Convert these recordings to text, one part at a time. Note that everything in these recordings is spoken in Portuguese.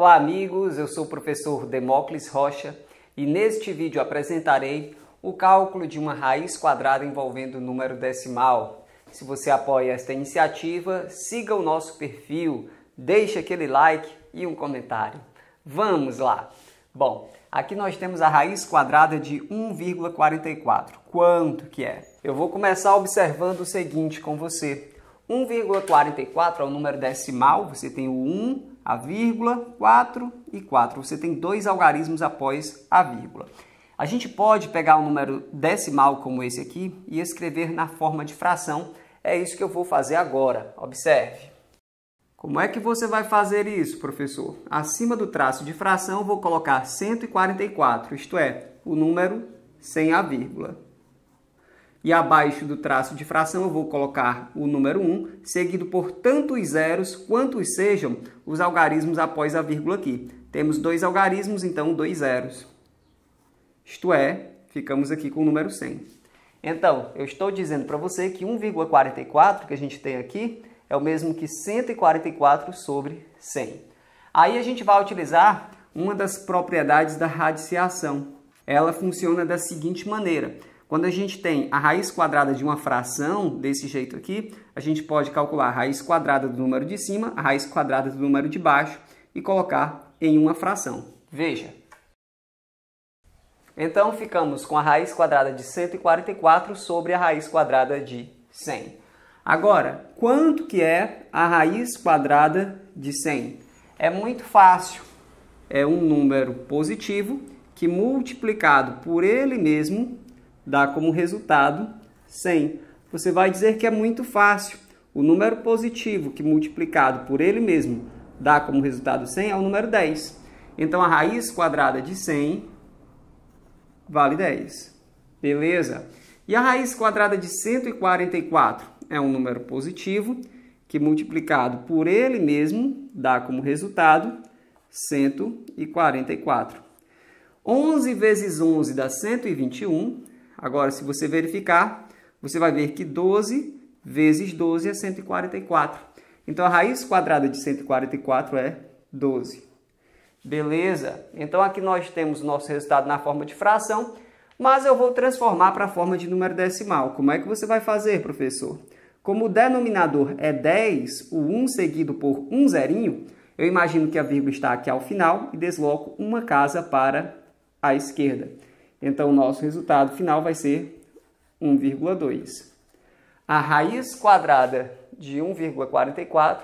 Olá, amigos. Eu sou o professor Demócles Rocha e neste vídeo apresentarei o cálculo de uma raiz quadrada envolvendo o número decimal. Se você apoia esta iniciativa, siga o nosso perfil, deixe aquele like e um comentário. Vamos lá! Bom, aqui nós temos a raiz quadrada de 1,44. Quanto que é? Eu vou começar observando o seguinte com você. 1,44 é o número decimal, você tem o 1 a vírgula, 4 e 4. Você tem dois algarismos após a vírgula. A gente pode pegar um número decimal como esse aqui e escrever na forma de fração. É isso que eu vou fazer agora. Observe. Como é que você vai fazer isso, professor? Acima do traço de fração, vou colocar 144, isto é, o número sem a vírgula e abaixo do traço de fração eu vou colocar o número 1, seguido por tantos zeros quantos sejam os algarismos após a vírgula aqui. Temos dois algarismos, então dois zeros. Isto é, ficamos aqui com o número 100. Então, eu estou dizendo para você que 1,44 que a gente tem aqui é o mesmo que 144 sobre 100. Aí a gente vai utilizar uma das propriedades da radiciação. Ela funciona da seguinte maneira. Quando a gente tem a raiz quadrada de uma fração, desse jeito aqui, a gente pode calcular a raiz quadrada do número de cima, a raiz quadrada do número de baixo e colocar em uma fração. Veja. Então, ficamos com a raiz quadrada de 144 sobre a raiz quadrada de 100. Agora, quanto que é a raiz quadrada de 100? É muito fácil. É um número positivo que, multiplicado por ele mesmo, dá como resultado 100. Você vai dizer que é muito fácil. O número positivo que multiplicado por ele mesmo dá como resultado 100 é o número 10. Então a raiz quadrada de 100 vale 10. Beleza? E a raiz quadrada de 144 é um número positivo que multiplicado por ele mesmo dá como resultado 144. 11 vezes 11 dá 121, Agora, se você verificar, você vai ver que 12 vezes 12 é 144. Então, a raiz quadrada de 144 é 12. Beleza? Então, aqui nós temos o nosso resultado na forma de fração, mas eu vou transformar para a forma de número decimal. Como é que você vai fazer, professor? Como o denominador é 10, o 1 seguido por um zerinho, eu imagino que a vírgula está aqui ao final e desloco uma casa para a esquerda. Então, o nosso resultado final vai ser 1,2. A raiz quadrada de 1,44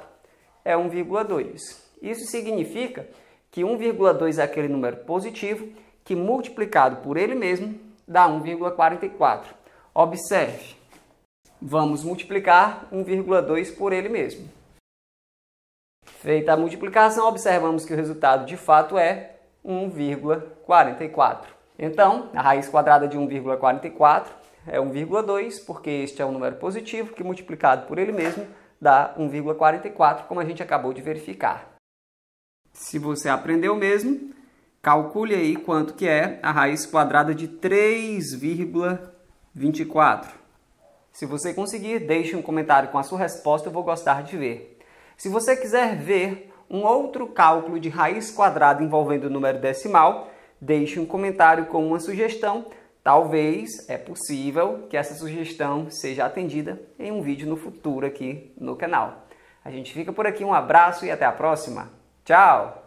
é 1,2. Isso significa que 1,2 é aquele número positivo que, multiplicado por ele mesmo, dá 1,44. Observe, vamos multiplicar 1,2 por ele mesmo. Feita a multiplicação, observamos que o resultado de fato é 1,44. Então, a raiz quadrada de 1,44 é 1,2, porque este é um número positivo que multiplicado por ele mesmo dá 1,44, como a gente acabou de verificar. Se você aprendeu mesmo, calcule aí quanto que é a raiz quadrada de 3,24. Se você conseguir, deixe um comentário com a sua resposta, eu vou gostar de ver. Se você quiser ver um outro cálculo de raiz quadrada envolvendo o número decimal, deixe um comentário com uma sugestão. Talvez, é possível, que essa sugestão seja atendida em um vídeo no futuro aqui no canal. A gente fica por aqui, um abraço e até a próxima. Tchau!